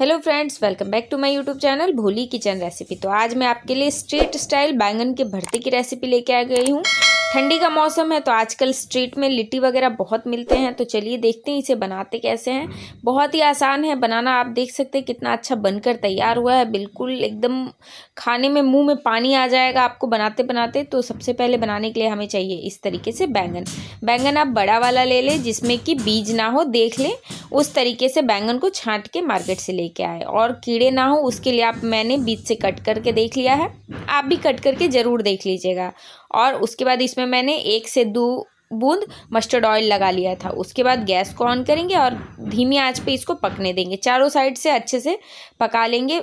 hello friends welcome back to my YouTube channel Bholi kitchen recipe तो आज मैं आपके लिए स्ट्रीट स्टाइल बैंगन के भरते की रेसिपी लेके आ गई हूँ ठंडी का मौसम है तो आजकल स्ट्रीट में लिट्टी वगैरह बहुत मिलते हैं तो चलिए देखते हैं इसे बनाते कैसे हैं बहुत ही आसान है बनाना आप देख सकते हैं कितना अच्छा बनकर तैयार हुआ है बिल्कुल एकदम खाने में मुंह में पानी आ जाएगा आपको बनाते बनाते तो सबसे पहले बनाने के लिए हमें चाहिए इस तरीके से बैंगन बैंगन आप बड़ा वाला ले लें जिसमें कि बीज ना हो देख लें उस तरीके से बैंगन को छाँट के मार्केट से लेके आए और कीड़े ना हो उसके लिए आप मैंने बीज से कट करके देख लिया है आप भी कट करके ज़रूर देख लीजिएगा और उसके बाद इसमें मैंने एक से दो बूंद मस्टर्ड ऑयल लगा लिया था उसके बाद गैस को ऑन करेंगे और धीमी आंच पे इसको पकने देंगे चारों साइड से अच्छे से पका लेंगे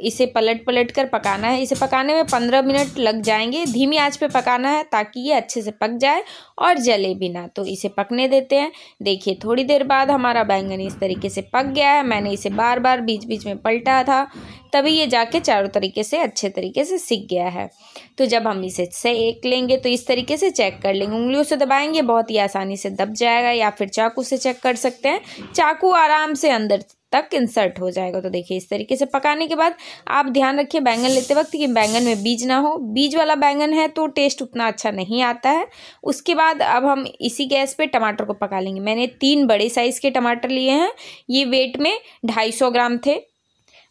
इसे पलट पलट कर पकाना है इसे पकाने में पंद्रह मिनट लग जाएंगे धीमी आंच पे पकाना है ताकि ये अच्छे से पक जाए और जले भी ना तो इसे पकने देते हैं देखिए थोड़ी देर बाद हमारा बैंगन इस तरीके से पक गया है मैंने इसे बार बार बीच बीच में पलटा था तभी ये जाके चारों तरीके से अच्छे तरीके से सीख गया है तो जब हम इसे सेक लेंगे तो इस तरीके से चेक कर लेंगे उंगलियों से दबाएंगे बहुत ही आसानी से दब जाएगा या फिर चाकू से चेक कर सकते हैं चाकू आराम से अंदर तक इंसर्ट हो जाएगा तो देखिए इस तरीके से पकाने के बाद आप ध्यान रखिए बैंगन लेते वक्त कि बैंगन में बीज ना हो बीज वाला बैंगन है तो टेस्ट उतना अच्छा नहीं आता है उसके बाद अब हम इसी गैस पे टमाटर को पका लेंगे मैंने तीन बड़े साइज़ के टमाटर लिए हैं ये वेट में ढाई सौ ग्राम थे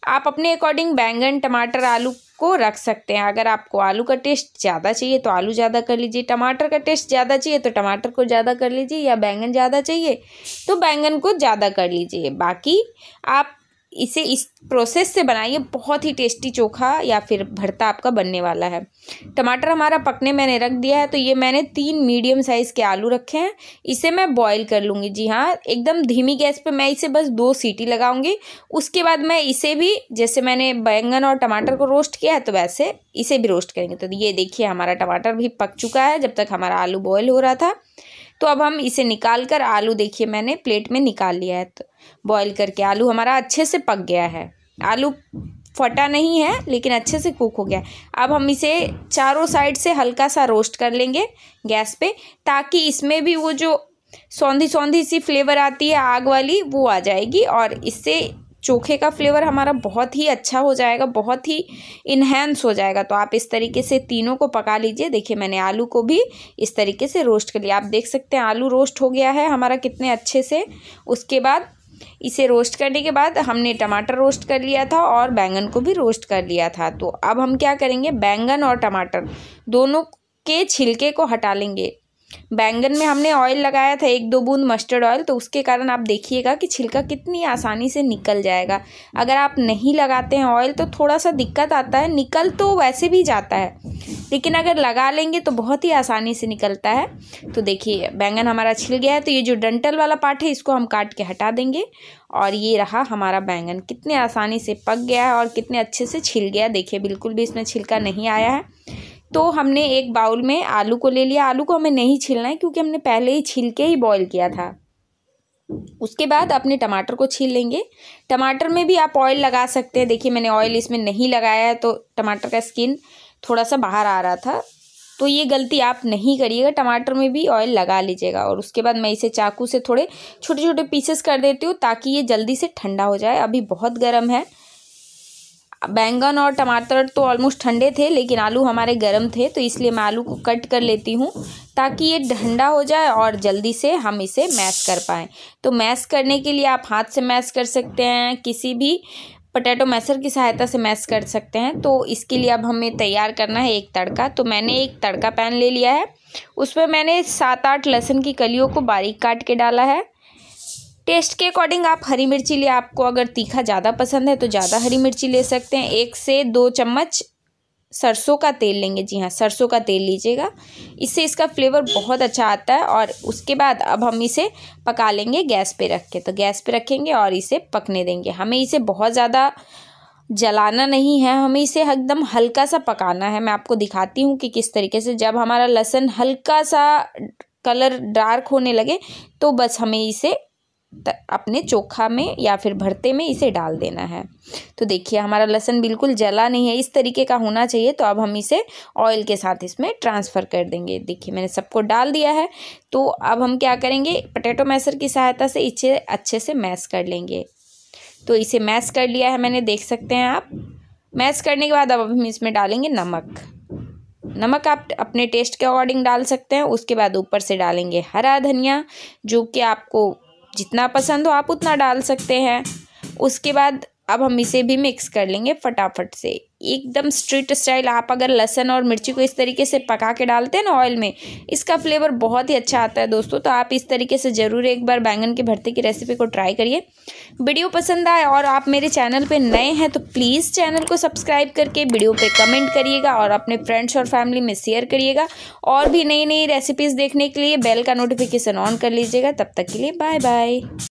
आप अपने अकॉर्डिंग बैंगन टमाटर आलू को रख सकते हैं अगर आपको आलू का टेस्ट ज़्यादा चाहिए तो आलू ज़्यादा कर लीजिए टमाटर का टेस्ट ज़्यादा चाहिए तो टमाटर को ज़्यादा कर लीजिए या बैंगन ज़्यादा चाहिए तो बैंगन को ज़्यादा कर लीजिए बाकी आप इसे इस प्रोसेस से बनाइए बहुत ही टेस्टी चोखा या फिर भरता आपका बनने वाला है टमाटर हमारा पकने मैंने रख दिया है तो ये मैंने तीन मीडियम साइज़ के आलू रखे हैं इसे मैं बॉईल कर लूँगी जी हाँ एकदम धीमी गैस पे मैं इसे बस दो सीटी लगाऊंगी उसके बाद मैं इसे भी जैसे मैंने बैंगन और टमाटर को रोस्ट किया है तो वैसे इसे भी रोस्ट करेंगे तो ये देखिए हमारा टमाटर भी पक चुका है जब तक हमारा आलू बॉयल हो रहा था तो अब हम इसे निकाल कर आलू देखिए मैंने प्लेट में निकाल लिया है तो बॉईल करके आलू हमारा अच्छे से पक गया है आलू फटा नहीं है लेकिन अच्छे से कुक हो गया अब हम इसे चारों साइड से हल्का सा रोस्ट कर लेंगे गैस पे ताकि इसमें भी वो जो सौंधी सौंधी सी फ्लेवर आती है आग वाली वो आ जाएगी और इससे चोखे का फ्लेवर हमारा बहुत ही अच्छा हो जाएगा बहुत ही इन्हेंस हो जाएगा तो आप इस तरीके से तीनों को पका लीजिए देखिए मैंने आलू को भी इस तरीके से रोस्ट कर लिया आप देख सकते हैं आलू रोस्ट हो गया है हमारा कितने अच्छे से उसके बाद इसे रोस्ट करने के बाद हमने टमाटर रोस्ट कर लिया था और बैंगन को भी रोस्ट कर लिया था तो अब हम क्या करेंगे बैंगन और टमाटर दोनों के छिलके को हटा लेंगे बैंगन में हमने ऑयल लगाया था एक दो बूंद मस्टर्ड ऑयल तो उसके कारण आप देखिएगा कि छिलका कितनी आसानी से निकल जाएगा अगर आप नहीं लगाते हैं ऑयल तो थोड़ा सा दिक्कत आता है निकल तो वैसे भी जाता है लेकिन अगर लगा लेंगे तो बहुत ही आसानी से निकलता है तो देखिए बैंगन हमारा छिल गया है तो ये जो डंटल वाला पार्ट है इसको हम काट के हटा देंगे और ये रहा हमारा बैंगन कितने आसानी से पक गया है और कितने अच्छे से छिल गया देखिए बिल्कुल भी इसमें छिलका नहीं आया है तो हमने एक बाउल में आलू को ले लिया आलू को हमें नहीं छीलना है क्योंकि हमने पहले ही छील के ही बॉईल किया था उसके बाद अपने टमाटर को छील लेंगे टमाटर में भी आप ऑयल लगा सकते हैं देखिए मैंने ऑयल इसमें नहीं लगाया है तो टमाटर का स्किन थोड़ा सा बाहर आ रहा था तो ये गलती आप नहीं करिएगा टमाटर में भी ऑयल लगा लीजिएगा और उसके बाद मैं इसे चाकू से थोड़े छोटे छोटे पीसेस कर देती हूँ ताकि ये जल्दी से ठंडा हो जाए अभी बहुत गर्म है बैंगन और टमाटर तो ऑलमोस्ट ठंडे थे लेकिन आलू हमारे गर्म थे तो इसलिए मैं आलू को कट कर लेती हूँ ताकि ये ठंडा हो जाए और जल्दी से हम इसे मैश कर पाएँ तो मैश करने के लिए आप हाथ से मैश कर सकते हैं किसी भी पोटैटो मैसर की सहायता से मैश कर सकते हैं तो इसके लिए अब हमें तैयार करना है एक तड़का तो मैंने एक तड़का पैन ले लिया है उसमें मैंने सात आठ लहसुन की कलियों को बारीक काट के डाला है टेस्ट के अकॉर्डिंग आप हरी मिर्ची ले आपको अगर तीखा ज़्यादा पसंद है तो ज़्यादा हरी मिर्ची ले सकते हैं एक से दो चम्मच सरसों का तेल लेंगे जी हाँ सरसों का तेल लीजिएगा इससे इसका फ्लेवर बहुत अच्छा आता है और उसके बाद अब हम इसे पका लेंगे गैस पे रख के तो गैस पे रखेंगे और इसे पकने देंगे हमें इसे बहुत ज़्यादा जलाना नहीं है हमें इसे एकदम हल्का सा पकाना है मैं आपको दिखाती हूँ कि किस तरीके से जब हमारा लहसुन हल्का सा कलर डार्क होने लगे तो बस हमें इसे अपने चोखा में या फिर भरते में इसे डाल देना है तो देखिए हमारा लहसन बिल्कुल जला नहीं है इस तरीके का होना चाहिए तो अब हम इसे ऑयल के साथ इसमें ट्रांसफ़र कर देंगे देखिए मैंने सबको डाल दिया है तो अब हम क्या करेंगे पटेटो मैसर की सहायता से इसे अच्छे से मैश कर लेंगे तो इसे मैश कर लिया है मैंने देख सकते हैं आप मैश करने के बाद अब हम इसमें डालेंगे नमक नमक आप अपने टेस्ट के अकॉर्डिंग डाल सकते हैं उसके बाद ऊपर से डालेंगे हरा धनिया जो कि आपको जितना पसंद हो आप उतना डाल सकते हैं उसके बाद अब हम इसे भी मिक्स कर लेंगे फटाफट से एकदम स्ट्रीट स्टाइल आप अगर लहसन और मिर्ची को इस तरीके से पका के डालते हैं ना ऑयल में इसका फ्लेवर बहुत ही अच्छा आता है दोस्तों तो आप इस तरीके से ज़रूर एक बार बैंगन के भरते की रेसिपी को ट्राई करिए वीडियो पसंद आए और आप मेरे चैनल पे नए हैं तो प्लीज़ चैनल को सब्सक्राइब करके वीडियो पर कमेंट करिएगा और अपने फ्रेंड्स और फैमिली में शेयर करिएगा और भी नई नई रेसिपीज़ देखने के लिए बेल का नोटिफिकेशन ऑन कर लीजिएगा तब तक के लिए बाय बाय